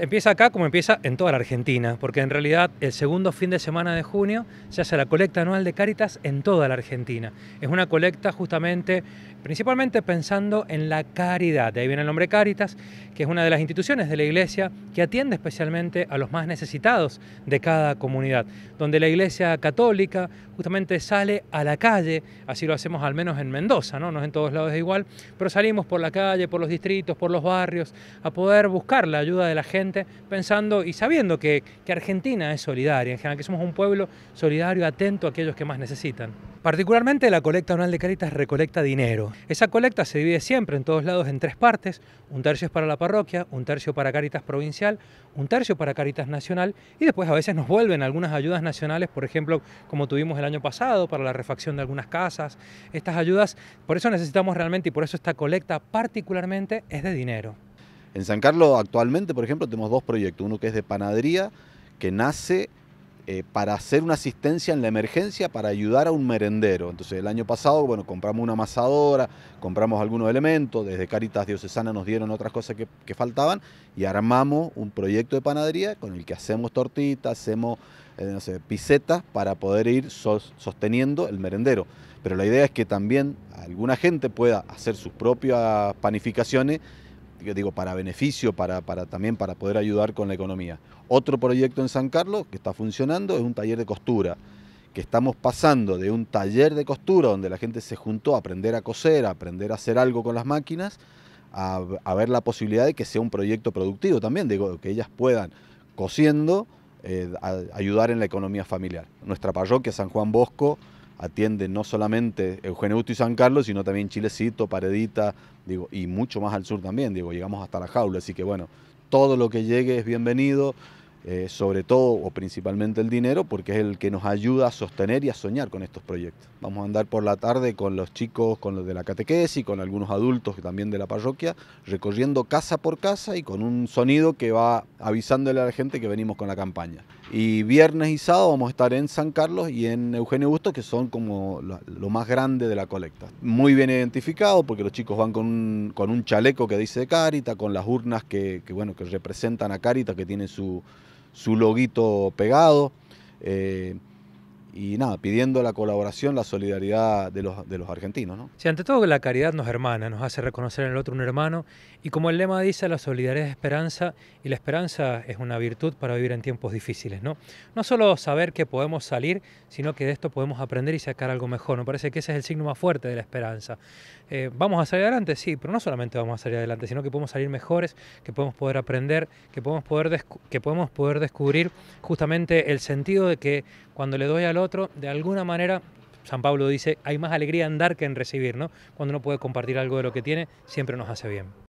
Empieza acá como empieza en toda la Argentina, porque en realidad el segundo fin de semana de junio se hace la colecta anual de Cáritas en toda la Argentina. Es una colecta justamente, principalmente pensando en la caridad, de ahí viene el nombre Cáritas, que es una de las instituciones de la Iglesia que atiende especialmente a los más necesitados de cada comunidad, donde la Iglesia católica justamente sale a la calle, así lo hacemos al menos en Mendoza, ¿no? en todos lados igual, pero salimos por la calle, por los distritos, por los barrios, a poder buscar la ayuda de la gente, pensando y sabiendo que, que Argentina es solidaria, en general que somos un pueblo solidario, atento a aquellos que más necesitan. Particularmente la colecta anual de Caritas recolecta dinero. Esa colecta se divide siempre en todos lados en tres partes. Un tercio es para la parroquia, un tercio para Caritas Provincial, un tercio para Caritas Nacional y después a veces nos vuelven algunas ayudas nacionales, por ejemplo, como tuvimos el año pasado para la refacción de algunas casas. Estas ayudas, por eso necesitamos realmente y por eso esta colecta particularmente es de dinero. En San Carlos actualmente, por ejemplo, tenemos dos proyectos, uno que es de panadería, que nace eh, para hacer una asistencia en la emergencia para ayudar a un merendero. Entonces el año pasado, bueno, compramos una amasadora, compramos algunos elementos, desde Caritas Diocesana nos dieron otras cosas que, faltaban y armamos un proyecto de panadería con el que hacemos tortitas, hacemos eh, no sé, pisetas para poder ir sosteniendo el merendero. Pero la idea es que también alguna gente pueda hacer sus propias panificaciones digo, para beneficio, para, también para poder ayudar con la economía. Otro proyecto en San Carlos que está funcionando es un taller de costura, que estamos pasando de un taller de costura donde la gente se juntó a aprender a coser, a aprender a hacer algo con las máquinas, a, ver la posibilidad de que sea un proyecto productivo también, digo, que ellas puedan cosiendo eh, ayudar en la economía familiar. Nuestra parroquia San Juan Bosco atiende no solamente Eugenio Bustos y San Carlos, sino también Chilecito, Paredita, digo, y mucho más al sur también, digo, llegamos hasta la jaula, así que bueno, todo lo que llegue es bienvenido, eh, sobre todo o principalmente el dinero, porque es el que nos ayuda a sostener y a soñar con estos proyectos. Vamos a andar por la tarde con los chicos, con los de la catequesis, con algunos adultos también de la parroquia, recorriendo casa por casa y con un sonido que va avisándole a la gente que venimos con la campaña. Y viernes y sábado vamos a estar en San Carlos y en Eugenio Bustos, que son como lo, más grande de la colecta. Muy bien identificado, porque los chicos van con un, chaleco que dice Carita, con las urnas que, bueno, que representan a Carita, que tiene su, loguito pegado. Eh, y nada, pidiendo la colaboración, la solidaridad de los, de los argentinos. ¿no? Sí, ante todo que la caridad nos hermana, nos hace reconocer en el otro un hermano y como el lema dice, la solidaridad es esperanza y la esperanza es una virtud para vivir en tiempos difíciles. No, no solo saber que podemos salir, sino que de esto podemos aprender y sacar algo mejor. Me parece que ese es el signo más fuerte de la esperanza. Eh, vamos a salir adelante, sí, pero no solamente vamos a salir adelante, sino que podemos salir mejores, que podemos poder aprender, que podemos poder, que podemos poder descubrir justamente el sentido de que cuando le doy al otro, de alguna manera, San Pablo dice, hay más alegría en dar que en recibir, ¿no? Cuando uno puede compartir algo de lo que tiene, siempre nos hace bien.